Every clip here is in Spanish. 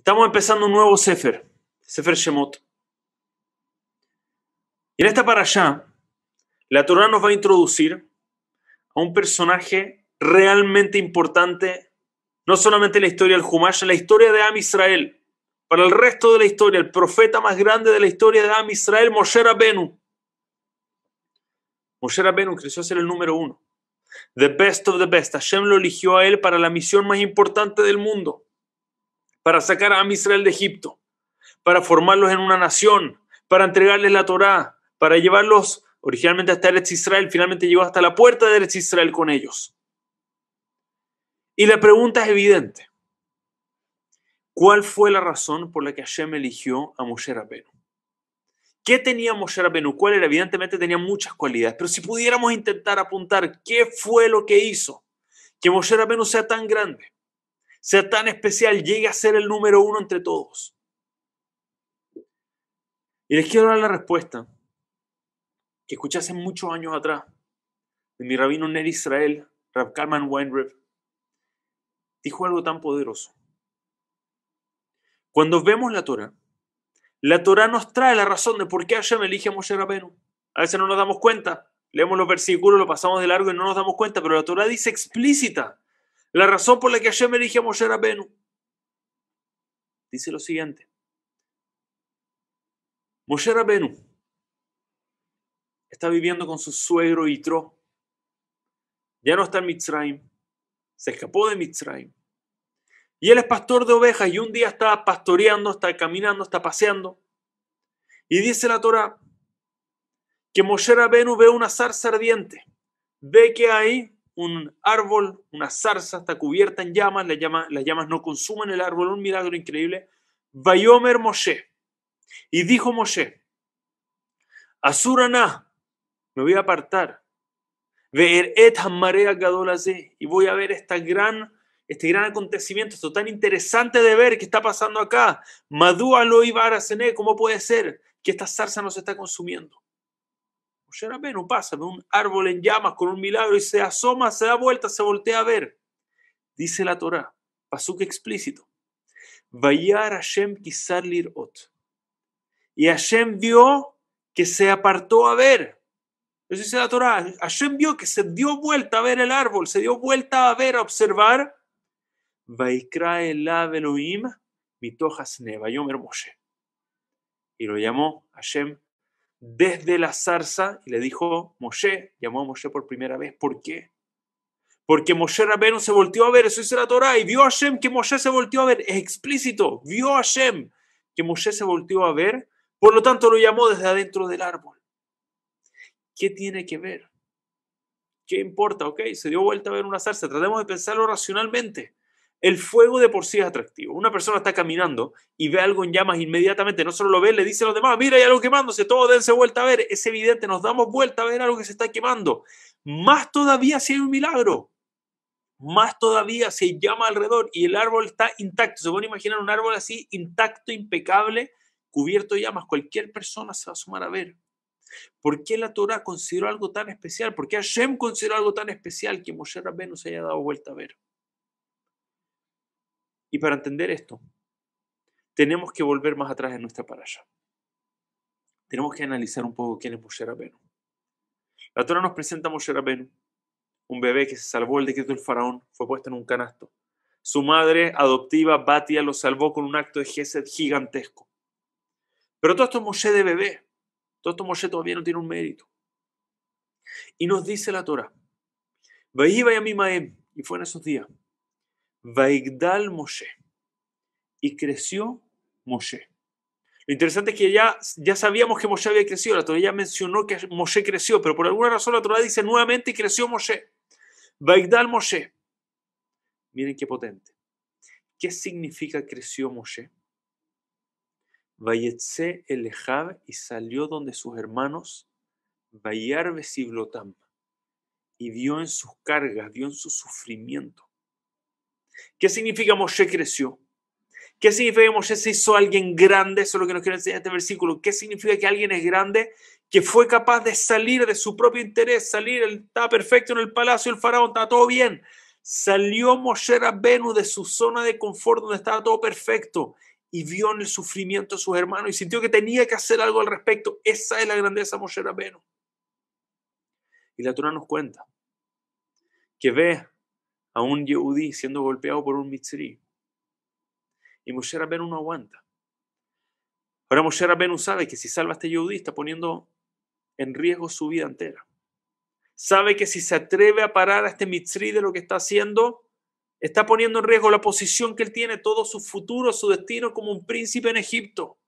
Estamos empezando un nuevo Sefer, Sefer Shemot. Y en esta para allá, la Torah nos va a introducir a un personaje realmente importante, no solamente en la historia del Humash, en la historia de Am Israel, para el resto de la historia, el profeta más grande de la historia de Am Israel, Moshe Rabenu. Moshe Rabenu creció a ser el número uno. The best of the best. Hashem lo eligió a él para la misión más importante del mundo para sacar a Israel de Egipto, para formarlos en una nación, para entregarles la Torá, para llevarlos originalmente hasta Eretz Israel, finalmente llegó hasta la puerta de Eretz Israel con ellos. Y la pregunta es evidente. ¿Cuál fue la razón por la que Hashem eligió a Moshe Rabbeinu? ¿Qué tenía Moshe Rabbeinu? ¿Cuál era? Evidentemente tenía muchas cualidades, pero si pudiéramos intentar apuntar qué fue lo que hizo que Moshe Rabbeinu sea tan grande, sea tan especial, llegue a ser el número uno entre todos? Y les quiero dar la respuesta que escuché hace muchos años atrás de mi rabino Ner Israel, Rab Kalman Weinreb, dijo algo tan poderoso. Cuando vemos la Torah, la Torah nos trae la razón de por qué Hashem elige a Moshe Rabenu. A veces no nos damos cuenta, leemos los versículos, lo pasamos de largo y no nos damos cuenta, pero la Torah dice explícita la razón por la que me dije a Moshe Rabenu dice lo siguiente. Moshe Rabenu está viviendo con su suegro Yitro. Ya no está en Mitzrayim. Se escapó de Mitzrayim. Y él es pastor de ovejas y un día está pastoreando, está caminando, está paseando. Y dice la Torah que Moshe Rabenu ve una zarza ardiente. Ve que hay un árbol, una zarza, está cubierta en llamas, las llamas, no consumen el árbol, un milagro increíble. Vayomer Moshe. Y dijo Moshe, Azurana, me voy a apartar. Ver mareas que Y voy a ver este gran acontecimiento, esto tan interesante de ver que está pasando acá. Madúa lo iba a ¿cómo puede ser que esta zarza no se está consumiendo? Moshe pues Rabbeinu pasa, ve un árbol en llamas con un milagro y se asoma, se da vuelta, se voltea a ver. Dice la Torah, pasuk explícito. Vayar Y Hashem vio que se apartó a ver. Eso dice la Torah. Hashem vio que se dio vuelta a ver el árbol, se dio vuelta a ver, a observar. Vaikra elav Elohim mitojas neva, Moshe. Y lo llamó Hashem desde la zarza y le dijo Moshe, llamó a Moshe por primera vez. ¿Por qué? Porque Moshe Rabbeinu se volteó a ver, eso dice la Torah, y vio a Hashem que Moshe se volteó a ver, es explícito, vio a Hashem que Moshe se volteó a ver, por lo tanto lo llamó desde adentro del árbol. ¿Qué tiene que ver? ¿Qué importa? Ok, se dio vuelta a ver una zarza, tratemos de pensarlo racionalmente. El fuego de por sí es atractivo. Una persona está caminando y ve algo en llamas inmediatamente, no solo lo ve, le dice a los demás, mira, hay algo quemándose, todos dense vuelta a ver, es evidente, nos damos vuelta a ver algo que se está quemando. Más todavía si hay un milagro, más todavía se llama alrededor y el árbol está intacto. Se pueden imaginar un árbol así, intacto, impecable, cubierto de llamas. Cualquier persona se va a sumar a ver. ¿Por qué la Torah consideró algo tan especial? ¿Por qué Hashem consideró algo tan especial que Moshe Rabbeinu se haya dado vuelta a ver? Y para entender esto, tenemos que volver más atrás en nuestra parasha. Tenemos que analizar un poco quién es Moshe Rabenu. La Torah nos presenta a Moshe Rabenu, un bebé que se salvó del decreto del faraón, fue puesto en un canasto. Su madre adoptiva, Batia, lo salvó con un acto de gesed gigantesco. Pero todo esto es Moshe de bebé. Todo esto Moshe todavía no tiene un mérito. Y nos dice la Torah, y fue en esos días Vaigdal Moshe. Y creció Moshe. Lo interesante es que ya, ya sabíamos que Moshe había crecido. La Torah ya mencionó que Moshe creció, pero por alguna razón la Torah dice nuevamente y creció Moshe. Vaigdal Moshe. Miren qué potente. ¿Qué significa creció Moshe? Vayetse el y salió donde sus hermanos, y Besiblotam, y vio en sus cargas, vio en su sufrimiento ¿Qué significa Moshe creció? ¿Qué significa que Moshe se hizo alguien grande? Eso es lo que nos quiere enseñar este versículo. ¿Qué significa que alguien es grande? Que fue capaz de salir de su propio interés, salir, Está estaba perfecto en el palacio, el faraón Está todo bien. Salió Moshe Venus de su zona de confort donde estaba todo perfecto y vio en el sufrimiento de sus hermanos y sintió que tenía que hacer algo al respecto. Esa es la grandeza de Moshe Venus. Y la Torah nos cuenta que ve a un Yehudi siendo golpeado por un Mitzri. Y Moshe Rabbeinu no aguanta. Ahora Moshe Rabbeinu sabe que si salva a este Yehudi está poniendo en riesgo su vida entera. Sabe que si se atreve a parar a este Mitzri de lo que está haciendo, está poniendo en riesgo la posición que él tiene, todo su futuro, su destino como un príncipe en Egipto.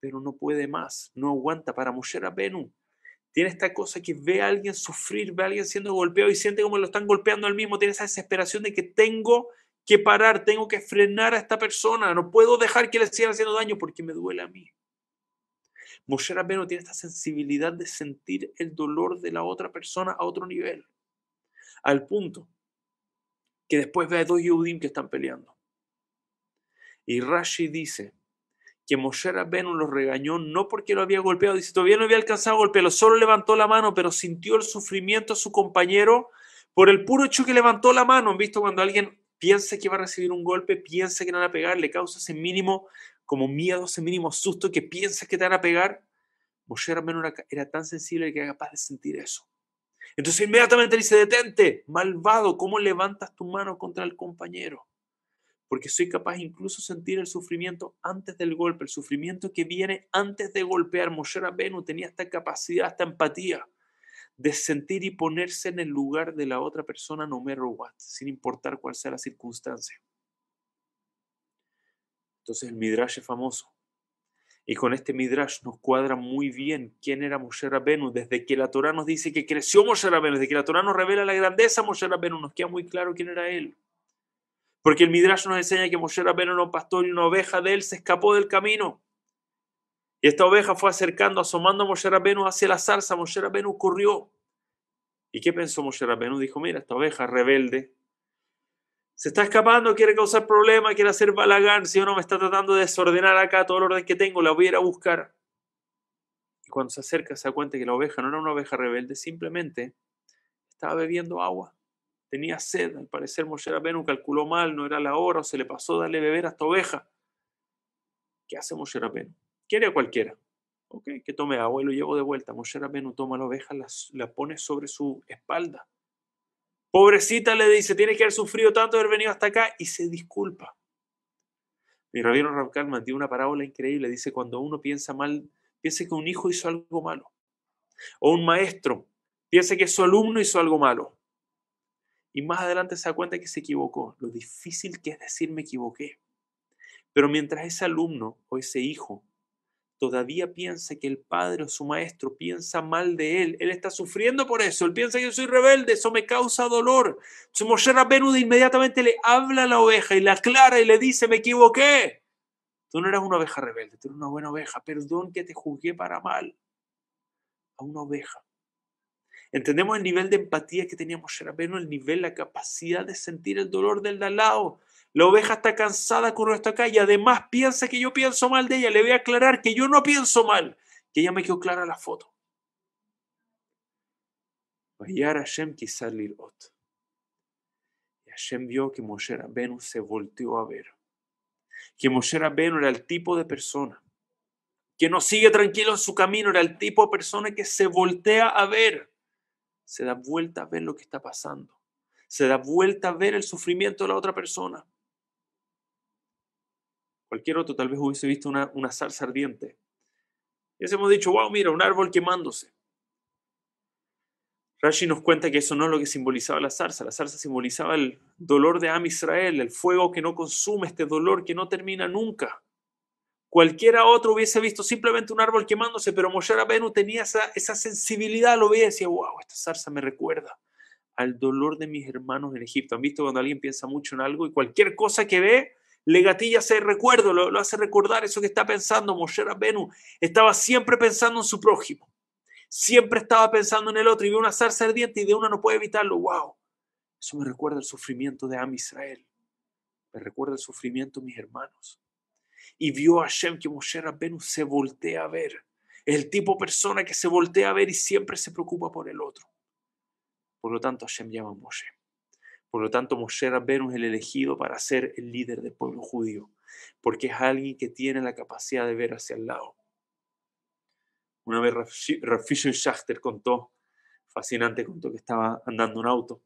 Pero no puede más, no aguanta para Moshe Rabbeinu tiene esta cosa que ve a alguien sufrir, ve a alguien siendo golpeado y siente como lo están golpeando al mismo, tiene esa desesperación de que tengo que parar, tengo que frenar a esta persona, no puedo dejar que le sigan haciendo daño porque me duele a mí. Moshe Rabbeinu tiene esta sensibilidad de sentir el dolor de la otra persona a otro nivel, al punto que después ve a dos Yehudim que están peleando. Y Rashi dice que Moshe Rabbenu lo regañó no porque lo había golpeado, dice, todavía no había alcanzado a golpearlo, solo levantó la mano, pero sintió el sufrimiento a su compañero por el puro hecho que levantó la mano. ¿Han visto cuando alguien piensa que va a recibir un golpe, piensa que le van a pegar, le causa ese mínimo como miedo, ese mínimo susto que piensa que te van a pegar? Moshe Rabbenu era, era tan sensible que era capaz de sentir eso. Entonces inmediatamente le dice, detente, malvado, ¿cómo levantas tu mano contra el compañero? porque soy capaz incluso sentir el sufrimiento antes del golpe, el sufrimiento que viene antes de golpear. Moshe Rabbeinu tenía esta capacidad, esta empatía de sentir y ponerse en el lugar de la otra persona, no me what, sin importar cuál sea la circunstancia. Entonces el Midrash es famoso. Y con este Midrash nos cuadra muy bien quién era Moshe Rabbeinu. Desde que la Torah nos dice que creció Moshe Rabbeinu, desde que la Torah nos revela la grandeza de Moshe nos queda muy claro quién era él. Porque el Midrash nos enseña que Moshe Rabbeinu no un pastor y una oveja de él se escapó del camino. Y esta oveja fue acercando, asomando a Moshe Rabbeinu hacia la zarza. Moshe Rabbeinu corrió. ¿Y qué pensó Moshe Rabbeinu? Dijo, mira, esta oveja rebelde se está escapando, quiere causar problemas, quiere hacer balagán. Si uno me está tratando de desordenar acá todo el orden que tengo, la voy a ir a buscar. Y cuando se acerca se da cuenta que la oveja no era una oveja rebelde, simplemente estaba bebiendo agua. Tenía sed, al parecer Moshe Rabenu calculó mal, no era la hora, o se le pasó darle beber a esta oveja. ¿Qué hace Moshe Rabenu? Quiere a cualquiera. Ok, que tome agua y lo llevo de vuelta. Moshe Rabenu toma la oveja, la, pone sobre su espalda. Pobrecita le dice, tiene que haber sufrido tanto de haber venido hasta acá y se disculpa. Mi rabino Rabkal tiene una parábola increíble. Dice, cuando uno piensa mal, piense que un hijo hizo algo malo. O un maestro piense que su alumno hizo algo malo. Y más adelante se da cuenta que se equivocó, lo difícil que es decir me equivoqué. Pero mientras ese alumno o ese hijo todavía piensa que el padre o su maestro piensa mal de él. Él está sufriendo por eso. Él piensa que yo soy rebelde. Eso me causa dolor. Su mochera de inmediatamente le habla a la oveja y la aclara y le dice, me equivoqué. Tú no eras una oveja rebelde, tú eras una buena oveja. Perdón que te juzgué para mal. A una oveja Entendemos el nivel de empatía que teníamos Beno el nivel, la capacidad de sentir el dolor del de lado. La oveja está cansada con nuestra acá además piensa que yo pienso mal de ella. Le voy a aclarar que yo no pienso mal, que ella me quedó clara la foto. Y Hashem vio que Moshe Rabbeinu se volteó a ver. Que Moshe Rabbeinu era el tipo de persona que no sigue tranquilo en su camino, era el tipo de persona que se voltea a ver se da vuelta a ver lo que está pasando. Se da vuelta a ver el sufrimiento de la otra persona. Cualquier otro tal vez hubiese visto una, una salsa ardiente. Y hemos dicho, wow, mira, un árbol quemándose. Rashi nos cuenta que eso no es lo que simbolizaba la zarza. La zarza simbolizaba el dolor de Am Israel, el fuego que no consume, este dolor que no termina nunca. Cualquiera otro hubiese visto simplemente un árbol quemándose, pero Moshe Rabenu tenía esa, esa sensibilidad, lo veía y decía, wow, esta zarza me recuerda al dolor de mis hermanos en Egipto. ¿Han visto cuando alguien piensa mucho en algo y cualquier cosa que ve le gatilla ese recuerdo, lo, hace recordar eso que está pensando Moshe Rabenu? Estaba siempre pensando en su prójimo, siempre estaba pensando en el otro y ve una zarza ardiente y de una no puede evitarlo, wow. Eso me recuerda el sufrimiento de Am Israel, me recuerda el sufrimiento de mis hermanos y vio a Hashem que Moshe Rabbenu se voltea a ver. Es el tipo de persona que se voltea a ver y siempre se preocupa por el otro. Por lo tanto, Hashem llama a Moshe. Por lo tanto, Moshe Rabbenu es el elegido para ser el líder del pueblo judío, porque es alguien que tiene la capacidad de ver hacia el lado. Una vez Rafishen contó, fascinante, contó que estaba andando un auto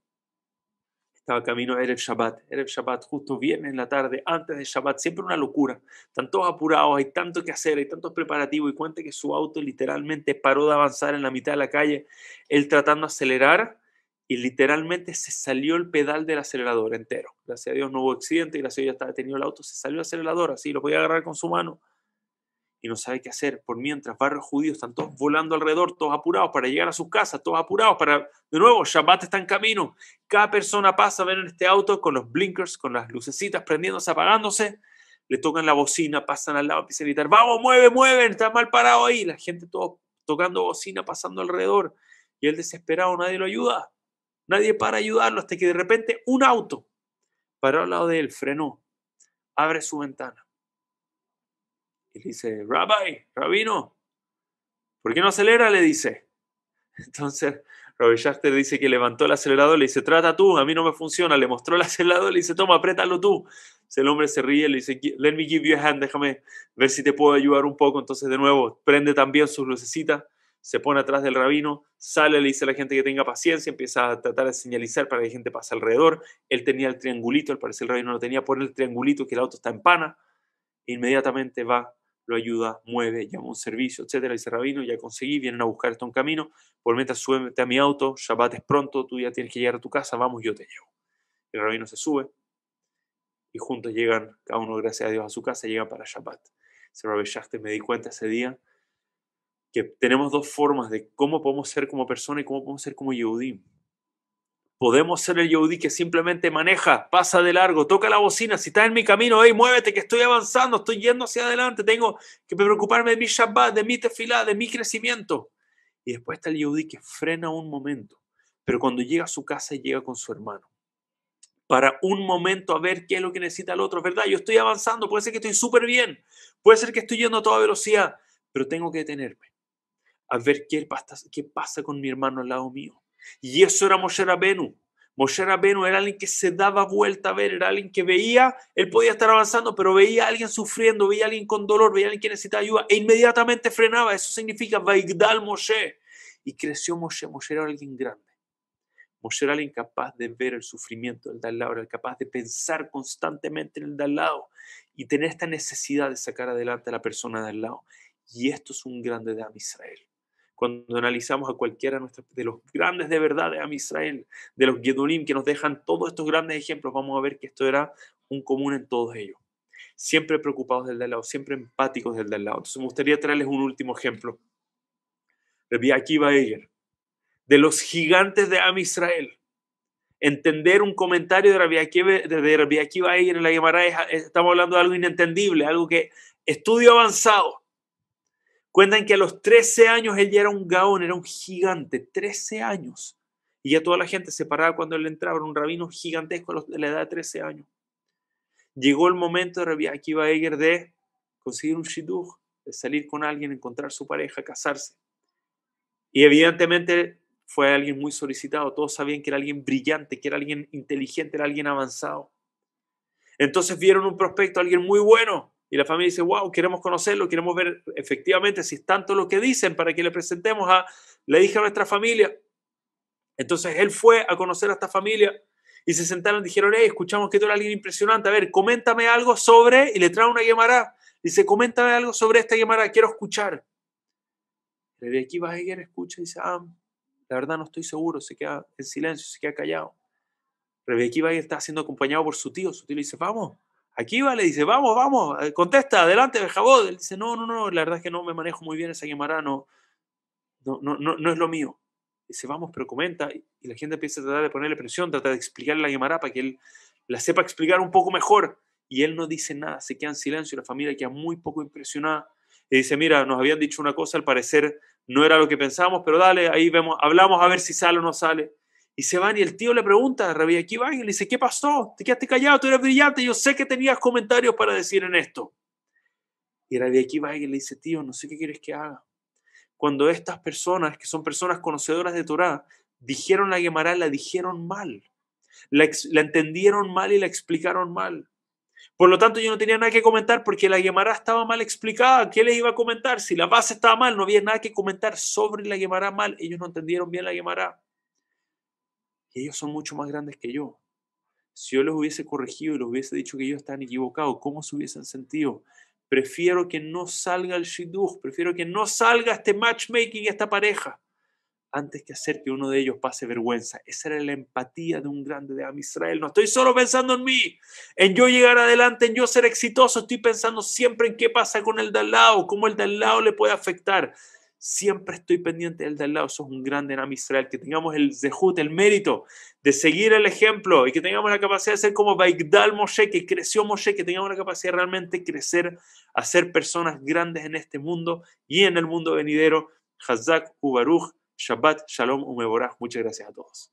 estaba camino a Erev Shabbat. Erev Shabbat, justo viernes en la tarde, antes de Shabbat, siempre una locura. Tantos apurados, hay tanto que hacer, hay tantos preparativos. Y cuente que su auto literalmente paró de avanzar en la mitad de la calle, él tratando de acelerar y literalmente se salió el pedal del acelerador entero. Gracias a Dios no hubo accidente, gracias a Dios ya estaba detenido el auto, se salió el acelerador, así lo podía agarrar con su mano y no sabe qué hacer. Por mientras, barrios judíos están todos volando alrededor, todos apurados para llegar a sus casas, todos apurados para, de nuevo, Shabbat está en camino. Cada persona pasa, a ver en este auto con los blinkers, con las lucecitas prendiéndose, apagándose, le tocan la bocina, pasan al lado, empiezan a gritar, vamos, mueve, mueven! está mal parado ahí. La gente todo tocando bocina, pasando alrededor. Y él desesperado, nadie lo ayuda. Nadie para ayudarlo hasta que de repente un auto paró al lado de él, frenó, abre su ventana y le dice, Rabbi, rabino, ¿por qué no acelera? Le dice. Entonces, Rabbi Shachter dice que levantó el acelerador, le dice, trata tú, a mí no me funciona. Le mostró el acelerador, le dice, toma, apriétalo tú. el hombre se ríe, le dice, let me give you a hand, déjame ver si te puedo ayudar un poco. Entonces, de nuevo, prende también sus lucecitas, se pone atrás del rabino, sale, le dice a la gente que tenga paciencia, empieza a tratar de señalizar para que la gente pase alrededor. Él tenía el triangulito, al parecer el rabino lo tenía, pone el triangulito que el auto está en pana. inmediatamente va lo ayuda, mueve, llama un servicio, etcétera. Dice Rabino, ya conseguí, vienen a buscar esto en camino, por mientras súbete a mi auto, Shabbat es pronto, tú ya tienes que llegar a tu casa, vamos, yo te llevo. El Rabino se sube y juntos llegan, cada uno gracias a Dios a su casa, llegan para Shabbat. Se me me di cuenta ese día que tenemos dos formas de cómo podemos ser como persona y cómo podemos ser como Yehudim. Podemos ser el Yehudi que simplemente maneja, pasa de largo, toca la bocina. Si estás en mi camino, hey, muévete, que estoy avanzando, estoy yendo hacia adelante. Tengo que preocuparme de mi Shabbat, de mi tefilá, de mi crecimiento. Y después está el Yehudi que frena un momento. Pero cuando llega a su casa, y llega con su hermano. Para un momento a ver qué es lo que necesita el otro. ¿Verdad? Yo estoy avanzando, puede ser que estoy súper bien, puede ser que estoy yendo a toda velocidad, pero tengo que detenerme a ver qué pasa, qué pasa con mi hermano al lado mío y eso era Moshe Rabenu. Moshe Rabenu era alguien que se daba vuelta a ver, era alguien que veía, él podía estar avanzando, pero veía a alguien sufriendo, veía a alguien con dolor, veía a alguien que necesitaba ayuda e inmediatamente frenaba. Eso significa Vaigdal Moshe. Y creció Moshe. Moshe era alguien grande. Moshe era alguien capaz de ver el sufrimiento del de lado, era capaz de pensar constantemente en el de lado y tener esta necesidad de sacar adelante a la persona del lado. Y esto es un grande de Israel cuando analizamos a cualquiera de, los grandes de verdad de Am Israel, de los Gedulim, que nos dejan todos estos grandes ejemplos, vamos a ver que esto era un común en todos ellos. Siempre preocupados del de al lado, siempre empáticos del de al lado. Entonces me gustaría traerles un último ejemplo. Rabbi Akiva Eger, de los gigantes de Am Israel. Entender un comentario de Rabbi Akiva, de en la Gemara, estamos hablando de algo inentendible, algo que estudio avanzado Cuentan que a los 13 años él ya era un gaón, era un gigante, 13 años. Y ya toda la gente se paraba cuando él entraba, era un rabino gigantesco a la edad de 13 años. Llegó el momento de Rabbi Akiva Eger de conseguir un shidduch, de salir con alguien, encontrar su pareja, casarse. Y evidentemente fue alguien muy solicitado, todos sabían que era alguien brillante, que era alguien inteligente, era alguien avanzado. Entonces vieron un prospecto, alguien muy bueno, y la familia dice, wow, queremos conocerlo, queremos ver efectivamente si es tanto lo que dicen para que le presentemos a la hija a nuestra familia. Entonces él fue a conocer a esta familia y se sentaron, y dijeron, hey, escuchamos que tú eres alguien impresionante, a ver, coméntame algo sobre, y le trae una y Dice, coméntame algo sobre esta llamada quiero escuchar. Rebeca escucha y dice, ah, la verdad no estoy seguro, se queda en silencio, se queda callado. Rebequí está siendo acompañado por su tío. Su tío le dice, vamos, Aquí va, le dice, vamos, vamos, eh, contesta, adelante, Bejabod. Él dice, no, no, no, la verdad es que no me manejo muy bien esa Gemara, no, no, no, no es lo mío. Dice, vamos, pero comenta. Y la gente empieza a tratar de ponerle presión, trata de explicarle la Gemara para que él la sepa explicar un poco mejor. Y él no dice nada, se queda en silencio y la familia queda muy poco impresionada. Y dice, mira, nos habían dicho una cosa, al parecer no era lo que pensábamos, pero dale, ahí vemos, hablamos a ver si sale o no sale. Y se van y el tío le pregunta a Rabbi Akiva y le dice, ¿qué pasó? Te quedaste callado, tú eres brillante, yo sé que tenías comentarios para decir en esto. Y Rabbi Akiva y le dice, tío, no sé qué quieres que haga. Cuando estas personas, que son personas conocedoras de Torah, dijeron la Gemara, la dijeron mal. La, la, entendieron mal y la explicaron mal. Por lo tanto, yo no tenía nada que comentar porque la Gemara estaba mal explicada. ¿Qué les iba a comentar? Si la base estaba mal, no había nada que comentar sobre la Gemara mal. Ellos no entendieron bien la Gemara que ellos son mucho más grandes que yo. Si yo los hubiese corregido y los hubiese dicho que ellos están equivocados, ¿cómo se hubiesen sentido? Prefiero que no salga el shidduch, prefiero que no salga este matchmaking, esta pareja, antes que hacer que uno de ellos pase vergüenza. Esa era la empatía de un grande de Am Israel. No estoy solo pensando en mí, en yo llegar adelante, en yo ser exitoso. Estoy pensando siempre en qué pasa con el de al lado, cómo el de al lado le puede afectar siempre estoy pendiente del de al lado. Eso es un gran enam Israel. Que tengamos el zehut, el mérito de seguir el ejemplo y que tengamos la capacidad de ser como Baigdal Moshe, que creció Moshe, que tengamos la capacidad de realmente crecer, hacer personas grandes en este mundo y en el mundo venidero. Hazak Ubaruch, Shabbat, Shalom, Umeborah. Muchas gracias a todos.